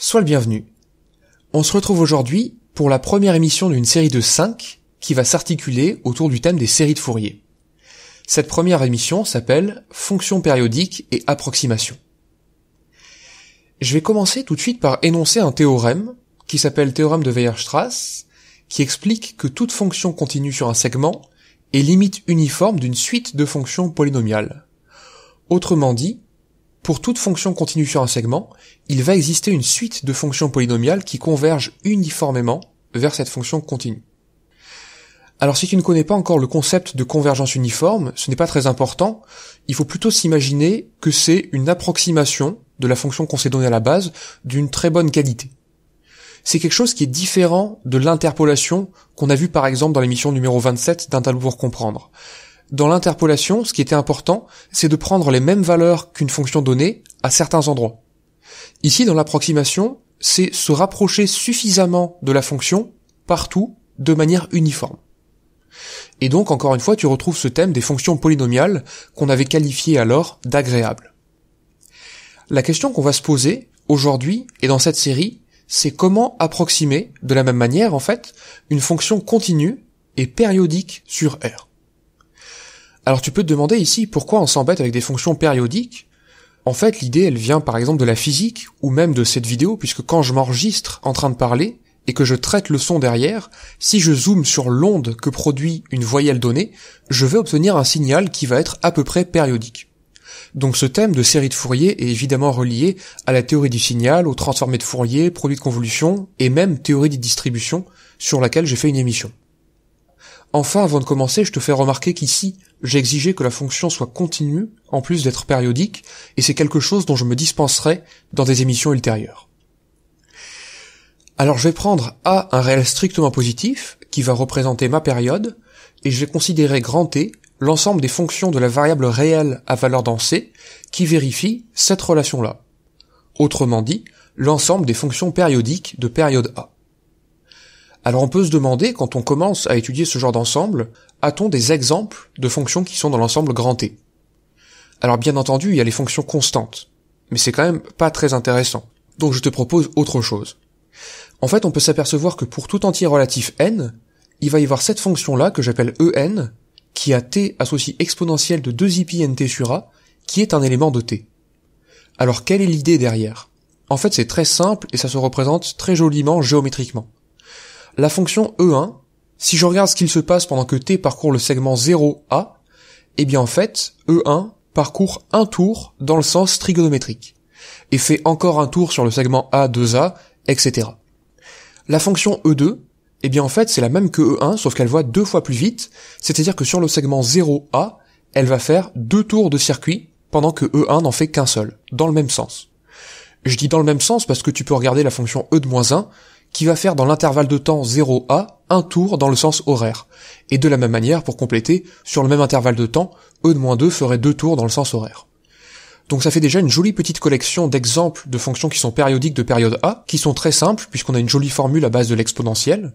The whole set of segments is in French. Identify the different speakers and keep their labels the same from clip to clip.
Speaker 1: Sois le bienvenu. On se retrouve aujourd'hui pour la première émission d'une série de 5 qui va s'articuler autour du thème des séries de Fourier. Cette première émission s'appelle Fonctions périodiques et approximations. Je vais commencer tout de suite par énoncer un théorème qui s'appelle théorème de Weierstrass qui explique que toute fonction continue sur un segment est limite uniforme d'une suite de fonctions polynomiales. Autrement dit, pour toute fonction continue sur un segment, il va exister une suite de fonctions polynomiales qui convergent uniformément vers cette fonction continue. Alors si tu ne connais pas encore le concept de convergence uniforme, ce n'est pas très important, il faut plutôt s'imaginer que c'est une approximation de la fonction qu'on s'est donnée à la base d'une très bonne qualité. C'est quelque chose qui est différent de l'interpolation qu'on a vu par exemple dans l'émission numéro 27 d'Un pour comprendre. Dans l'interpolation, ce qui était important, c'est de prendre les mêmes valeurs qu'une fonction donnée à certains endroits. Ici, dans l'approximation, c'est se rapprocher suffisamment de la fonction partout de manière uniforme. Et donc, encore une fois, tu retrouves ce thème des fonctions polynomiales qu'on avait qualifié alors d'agréables. La question qu'on va se poser aujourd'hui et dans cette série, c'est comment approximer, de la même manière en fait, une fonction continue et périodique sur R. Alors tu peux te demander ici pourquoi on s'embête avec des fonctions périodiques. En fait, l'idée, elle vient par exemple de la physique ou même de cette vidéo, puisque quand je m'enregistre en train de parler et que je traite le son derrière, si je zoome sur l'onde que produit une voyelle donnée, je vais obtenir un signal qui va être à peu près périodique. Donc ce thème de série de Fourier est évidemment relié à la théorie du signal, aux transformés de Fourier, produits de convolution et même théorie des distributions sur laquelle j'ai fait une émission. Enfin, avant de commencer, je te fais remarquer qu'ici, j'exigeais que la fonction soit continue, en plus d'être périodique, et c'est quelque chose dont je me dispenserai dans des émissions ultérieures. Alors je vais prendre A un réel strictement positif, qui va représenter ma période, et je vais considérer grand T e, l'ensemble des fonctions de la variable réelle à valeur dans C, qui vérifie cette relation-là. Autrement dit, l'ensemble des fonctions périodiques de période A. Alors on peut se demander, quand on commence à étudier ce genre d'ensemble, a-t-on des exemples de fonctions qui sont dans l'ensemble grand T e? Alors bien entendu, il y a les fonctions constantes, mais c'est quand même pas très intéressant. Donc je te propose autre chose. En fait, on peut s'apercevoir que pour tout entier relatif n, il va y avoir cette fonction-là que j'appelle en, qui a t associé exponentielle de 2i nt sur a, qui est un élément de t. Alors quelle est l'idée derrière En fait, c'est très simple et ça se représente très joliment géométriquement. La fonction E1, si je regarde ce qu'il se passe pendant que T parcourt le segment 0A, eh bien en fait, E1 parcourt un tour dans le sens trigonométrique, et fait encore un tour sur le segment A, 2A, etc. La fonction E2, eh bien en fait c'est la même que E1, sauf qu'elle voit deux fois plus vite, c'est-à-dire que sur le segment 0A, elle va faire deux tours de circuit, pendant que E1 n'en fait qu'un seul, dans le même sens. Je dis dans le même sens parce que tu peux regarder la fonction E de moins 1, qui va faire dans l'intervalle de temps 0A un tour dans le sens horaire. Et de la même manière, pour compléter, sur le même intervalle de temps, E-2 ferait deux tours dans le sens horaire. Donc ça fait déjà une jolie petite collection d'exemples de fonctions qui sont périodiques de période A, qui sont très simples puisqu'on a une jolie formule à base de l'exponentielle.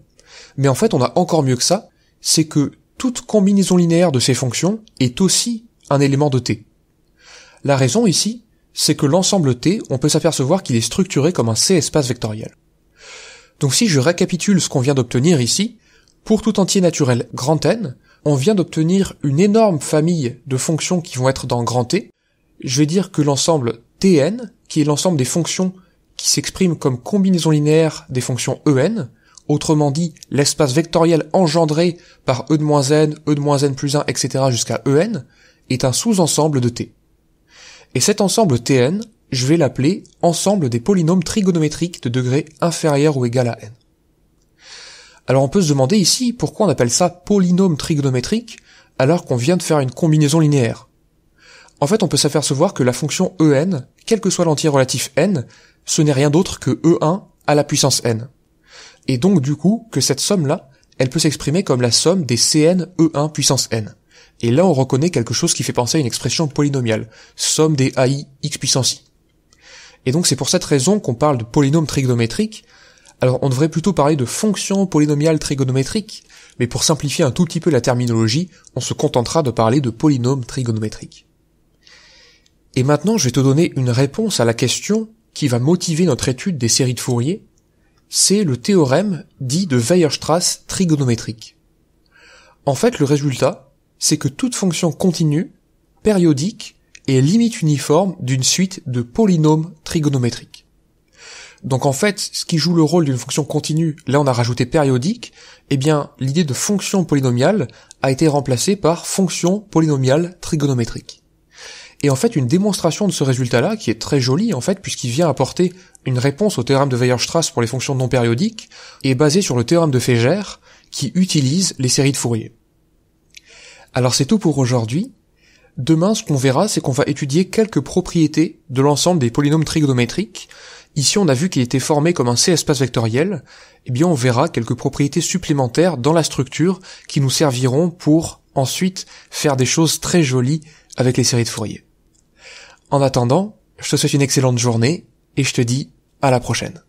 Speaker 1: Mais en fait, on a encore mieux que ça, c'est que toute combinaison linéaire de ces fonctions est aussi un élément de T. La raison ici, c'est que l'ensemble T, on peut s'apercevoir qu'il est structuré comme un C espace vectoriel. Donc si je récapitule ce qu'on vient d'obtenir ici, pour tout entier naturel grand N, on vient d'obtenir une énorme famille de fonctions qui vont être dans grand T. Je vais dire que l'ensemble Tn, qui est l'ensemble des fonctions qui s'expriment comme combinaison linéaire des fonctions En, autrement dit l'espace vectoriel engendré par E de moins n, E de moins n plus 1, etc. jusqu'à En, est un sous-ensemble de T. Et cet ensemble Tn, je vais l'appeler ensemble des polynômes trigonométriques de degré inférieur ou égal à n. Alors on peut se demander ici pourquoi on appelle ça polynôme trigonométrique alors qu'on vient de faire une combinaison linéaire. En fait, on peut s'apercevoir que la fonction en, quel que soit l'entier relatif n, ce n'est rien d'autre que e1 à la puissance n. Et donc du coup que cette somme-là, elle peut s'exprimer comme la somme des cn e1 puissance n. Et là on reconnaît quelque chose qui fait penser à une expression polynomiale, somme des ai x puissance i. Et donc c'est pour cette raison qu'on parle de polynôme trigonométriques. Alors on devrait plutôt parler de fonctions polynomiales trigonométriques, mais pour simplifier un tout petit peu la terminologie, on se contentera de parler de polynôme trigonométriques. Et maintenant je vais te donner une réponse à la question qui va motiver notre étude des séries de Fourier, c'est le théorème dit de Weierstrass trigonométrique. En fait le résultat, c'est que toute fonction continue, périodique, et limite uniforme d'une suite de polynômes trigonométriques. Donc en fait, ce qui joue le rôle d'une fonction continue, là on a rajouté périodique, eh bien l'idée de fonction polynomiale a été remplacée par fonction polynomiale trigonométrique. Et en fait, une démonstration de ce résultat-là, qui est très jolie en fait, puisqu'il vient apporter une réponse au théorème de Weierstrass pour les fonctions non périodiques, est basée sur le théorème de Fégère, qui utilise les séries de Fourier. Alors c'est tout pour aujourd'hui. Demain, ce qu'on verra, c'est qu'on va étudier quelques propriétés de l'ensemble des polynômes trigonométriques. Ici, on a vu qu'il était formé comme un C-espace vectoriel. Eh bien, on verra quelques propriétés supplémentaires dans la structure qui nous serviront pour ensuite faire des choses très jolies avec les séries de Fourier. En attendant, je te souhaite une excellente journée et je te dis à la prochaine.